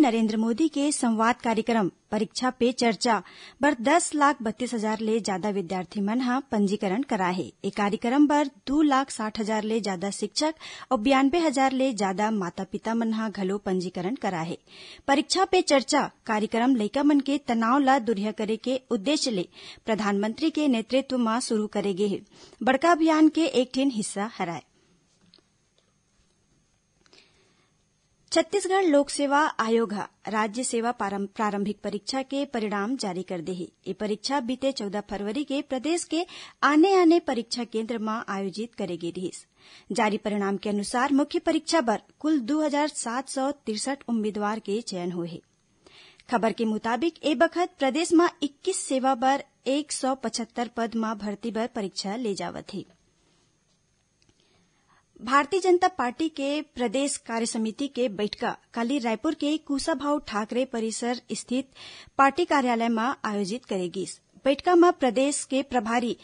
नरेंद्र मोदी के संवाद कार्यक्रम परीक्षा पे चर्चा बर दस लाख बत्तीस हजार ले ज्यादा विद्यार्थी मन ह पंजीकरण करा है ए कार्यक्रम बर दो लाख साठ हजार ले ज्यादा शिक्षक और बयानबे हजार ले ज्यादा माता पिता मन ह घलो पंजीकरण करा है परीक्षा पे चर्चा कार्यक्रम लैका मन के तनाव ला दुरिया करे के उद्देश्य ले प्रधानमंत्री के नेतृत्व में शुरू करे बड़का अभियान के एक हिस्सा हराये छत्तीसगढ़ लोक सेवा आयोग राज्य सेवा प्रारंभिक परीक्षा के परिणाम जारी कर दे ये परीक्षा बीते चौदह फरवरी के प्रदेश के आने आने परीक्षा केंद्र में आयोजित करेगी रही जारी परिणाम के अनुसार मुख्य परीक्षा पर कुल दो हजार सात सौ तिरसठ उम्मीदवार के चयन हुए खबर के मुताबिक ए बखत प्रदेश में इक्कीस सेवा पर एक सौ पचहत्तर पद में भर्ती पर परीक्षा ले जावत है भारतीय जनता पार्टी के प्रदेश कार्य समिति के बैठका कल रायपुर के कुशाभाऊ ठाकरे परिसर स्थित पार्टी कार्यालय में आयोजित करेगी बैठका में प्रदेश के प्रभारी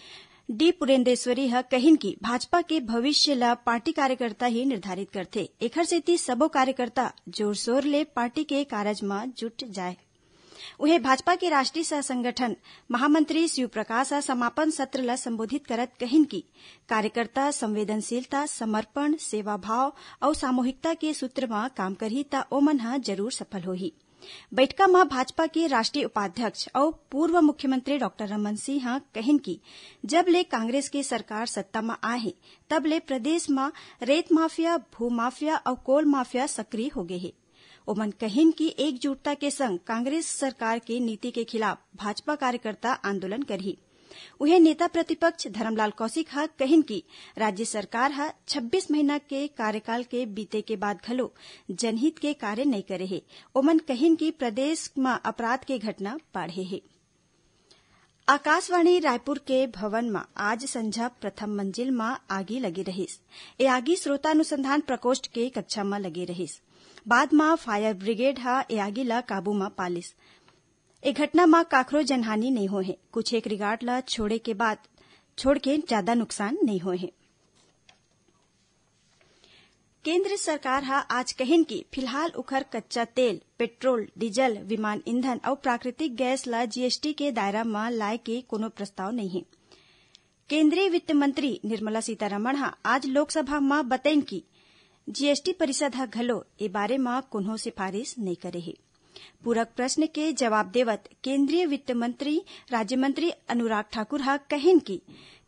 डी पुरेन्द्रेश्वरी ह कहिन कि भाजपा के भविष्य ला पार्टी कार्यकर्ता ही निर्धारित करते एक सेती सबो कार्यकर्ता शोर ले पार्टी के कार्य में जुट जाये उन्हें भाजपा के राष्ट्रीय सह संगठन महामंत्री शिवप्रकाश प्रकाश समापन सत्र ल संबोधित करत कहिन कि कार्यकर्ता संवेदनशीलता समर्पण सेवाभाव और सामूहिकता के सूत्र में काम करही त ओमन जरूर सफल होही बैठक में भाजपा के राष्ट्रीय उपाध्यक्ष और पूर्व मुख्यमंत्री डॉक्टर रमन सिंह ह कहिन कि जब ले कांग्रेस के सरकार सत्ता में आए तब ले प्रदेश में रेत माफिया भू माफिया और कोल माफिया सक्रिय होगे हैं ओमन कहिन की एकजुटता के संग कांग्रेस सरकार की नीति के खिलाफ भाजपा कार्यकर्ता आंदोलन करही उन्हें नेता प्रतिपक्ष धरमलाल कौशिक हा कहिन की राज्य सरकार हा 26 महीना के कार्यकाल के बीते के बाद घलो जनहित के कार्य नहीं करे है ओमन कहिन की प्रदेश में अपराध के घटना बाढ़े है आकाशवाणी रायपुर के भवन में आज संझा प्रथम मंजिल में आगी लगी रहीस ए आगी श्रोता अनुसंधान प्रकोष्ठ के कक्षा में लगी रहीस બાદમાં ફાયર ए હા એ काबू કાબૂમાં पालिस ए घटना માં काखरो जनहानि नहीं हो है कुछ एक ल छोड़े के बाद छोड़ के ज्यादा नुकसान नहीं हो है केंद्र सरकार हा आज कहिन की फिलहाल उखर कच्चा तेल पेट्रोल डीजल विमान ईंधन और प्राकृतिक गैस ला जीएसटी के दायरा में लाए के कोनो प्रस्ताव नहीं है केंद्रीय वित्त मंत्री निर्मला सीतारमण हा आज लोकसभा में बतें की जीएसटी परिषद ह घलो ए बारे म कोनो सिफारिश नहीं करे हे पूरक प्रश्न के जवाब देवत केंद्रीय वित्त मंत्री राज्य मंत्री अनुराग ठाकुर ह कहिन कि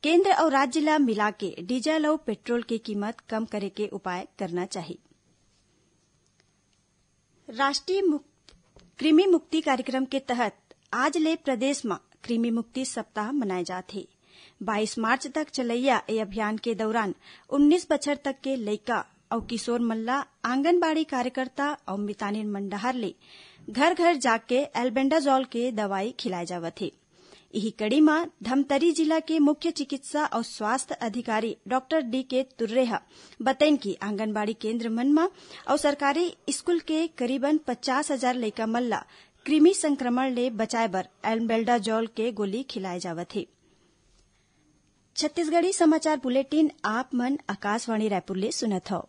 केंद्र और राज्य ला मिला के डीजल और पेट्रोल की कीमत कम करे के उपाय करना चाहिए राष्ट्रीय कृमि मुक्ति कार्यक्रम के तहत आज ले प्रदेश में कृमि मुक्ति सप्ताह मनाए जाते 22 मार्च तक चलैया ये अभियान के दौरान 19 बच्चर तक के लइका औ किशोर मल्ला आंगनबाड़ी कार्यकर्ता और मितानिन मंडहर ले घर घर जाके एल्बेंडाजॉल के दवाई खिलाए जावत थे यही कड़ी में धमतरी जिला के मुख्य चिकित्सा और स्वास्थ्य अधिकारी डॉक्टर डी के तुर्रे बतैन की आंगनबाड़ी केंद्र मन में और सरकारी स्कूल के करीबन पचास हजार लइका मल्ला कृमि संक्रमण ले बचाए बर एल्बेंडाजॉल के गोली खिलाए जावत थे छत्तीसगढ़ी समाचार बुलेटिन आप मन आकाशवाणी रायपुर ले सुनत हो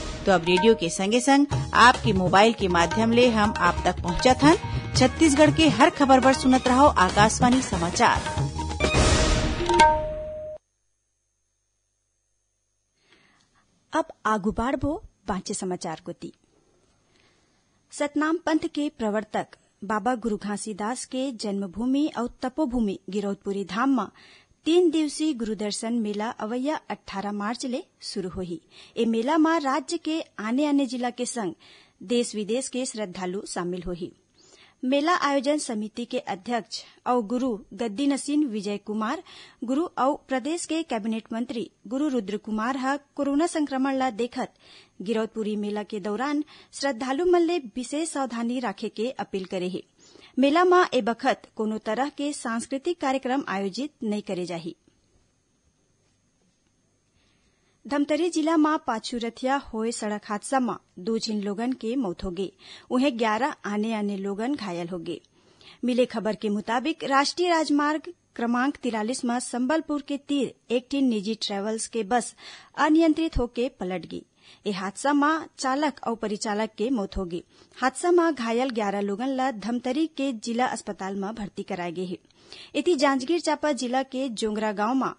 तो अब रेडियो के संगे संग आपके मोबाइल के माध्यम ले हम आप तक पहुँचा था छत्तीसगढ़ के हर खबर पर सुनत रहो आकाशवाणी समाचार अब आगू बांचे समाचार दी सतनाम पंथ के प्रवर्तक बाबा गुरु घासीदास के जन्मभूमि और तपोभूमि गिरौदपुरी धाम में तीन दिवसीय गुरुदर्शन मेला अवैया 18 मार्च ले शुरू होही ए मेला में राज्य के आने आने जिला के संग देश विदेश के श्रद्धालु शामिल होही मेला आयोजन समिति के अध्यक्ष और गुरु गद्दीनसीन विजय कुमार गुरु और प्रदेश के कैबिनेट मंत्री गुरु रुद्र कुमार है कोरोना संक्रमण ला देखत गिरौदपुरी मेला के दौरान श्रद्धालु मन ले विशेष सावधानी राखे के अपील करे हे मेला मा ए बखत कोनो तरह के सांस्कृतिक कार्यक्रम आयोजित नहीं करे जाही धमतरी जिला में रथिया होए सड़क हादसा में दो झिन लोगन के मौत हो गई उन्हें ग्यारह आने आने लोगन घायल हो गए मिले खबर के मुताबिक राष्ट्रीय राजमार्ग क्रमांक तिरालीस में संबलपुर के तीर एक निजी ट्रेवल्स के बस अनियंत्रित होकर पलट गई ए हादसा में चालक और परिचालक के मौत होगी हादसा में घायल ग्यारह लोगन ल धमतरी के जिला अस्पताल में भर्ती कराये गये इति जांजगीर चांपा जिला के जोंगरा गांव में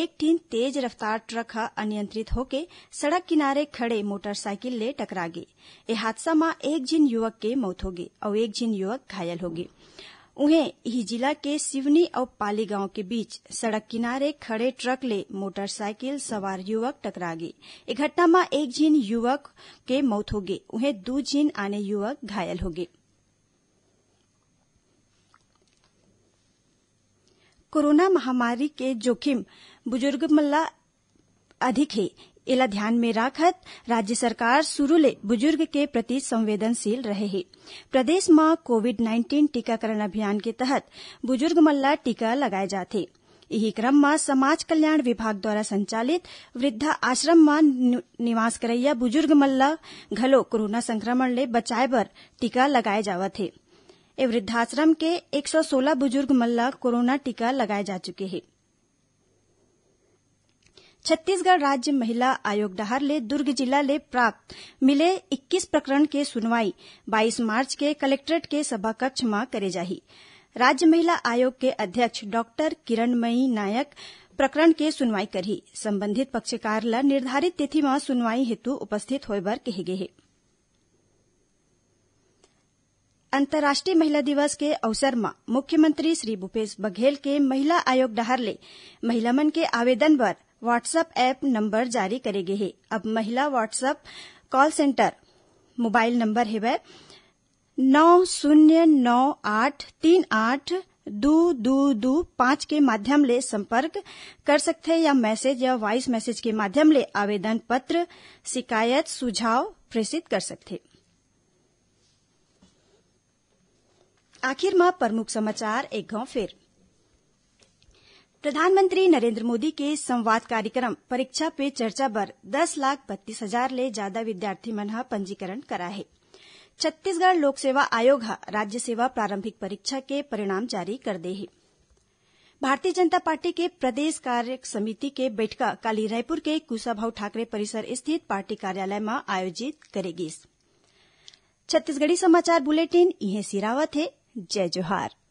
एक टीम तेज रफ्तार ट्रक अनियंत्रित होके सड़क किनारे खड़े मोटरसाइकिल ले टकरा गये ए हादसा में एक जिन युवक के मौत होगी और एक जिन युवक घायल होगी उन्हें हिजिला के सिवनी और पाली गांव के बीच सड़क किनारे खड़े ट्रक ले मोटरसाइकिल सवार युवक टकरा गये इस घटना में एक झीन युवक के मौत हो गई उन्हें दो झीन आने युवक घायल हो गए कोरोना महामारी के जोखिम बुजुर्ग मल्ला अधिक है एला ध्यान में राखत राज्य सरकार शुरूले बुजुर्ग के प्रति संवेदनशील रहे है प्रदेश में कोविड नाइन्टीन टीकाकरण अभियान के तहत बुजुर्ग मल्ला टीका लगाए जाते यही क्रम में समाज कल्याण विभाग द्वारा संचालित वृद्धा आश्रम में निवास करैया बुजुर्ग मल्ला घलो कोरोना संक्रमण ले बचाए बर टीका लगाए जावा थे ए वृद्धाश्रम के 116 बुजुर्ग मल्ला कोरोना टीका लगाए जा चुके हैं छत्तीसगढ़ राज्य महिला आयोग डहर ले दुर्ग जिला ले प्राप्त मिले इक्कीस प्रकरण के सुनवाई बाईस मार्च के कलेक्ट्रेट के सभाकक्ष में करे जाही राज्य महिला आयोग के अध्यक्ष डॉक्टर किरणमयी नायक प्रकरण के सुनवाई करी संबंधित पक्षकार ल निर्धारित तिथि में सुनवाई हेतु उपस्थित हो बर अंतर्राष्ट्रीय महिला दिवस के अवसर में मुख्यमंत्री श्री भूपेश बघेल के महिला आयोग डहर ले महिला मन के आवेदन पर व्हाट्सअप ऐप नंबर जारी करेगे है अब महिला WhatsApp call centre mobile number है वह नौ शून्य नौ आठ तीन आठ दो दो दो पांच के माध्यम ले संपर्क कर सकते हैं या मैसेज या वॉइस मैसेज के माध्यम ले आवेदन पत्र शिकायत सुझाव प्रेषित कर सकते आखिर में प्रमुख समाचार एक गांव फिर प्रधानमंत्री नरेंद्र मोदी के संवाद कार्यक्रम परीक्षा पे चर्चा पर दस लाख बत्तीस हजार ले ज्यादा विद्यार्थी मन पंजीकरण करा है छत्तीसगढ़ लोक सेवा आयोग राज्य सेवा प्रारंभिक परीक्षा के परिणाम जारी कर दे है भारतीय जनता पार्टी के प्रदेश कार्य समिति के बैठका काली रायपुर के कुशाभा ठाकरे परिसर स्थित पार्टी कार्यालय में आयोजित करेगी छत्तीसगढ़ी समाचार बुलेटिन यह सिरावत है जय जोहार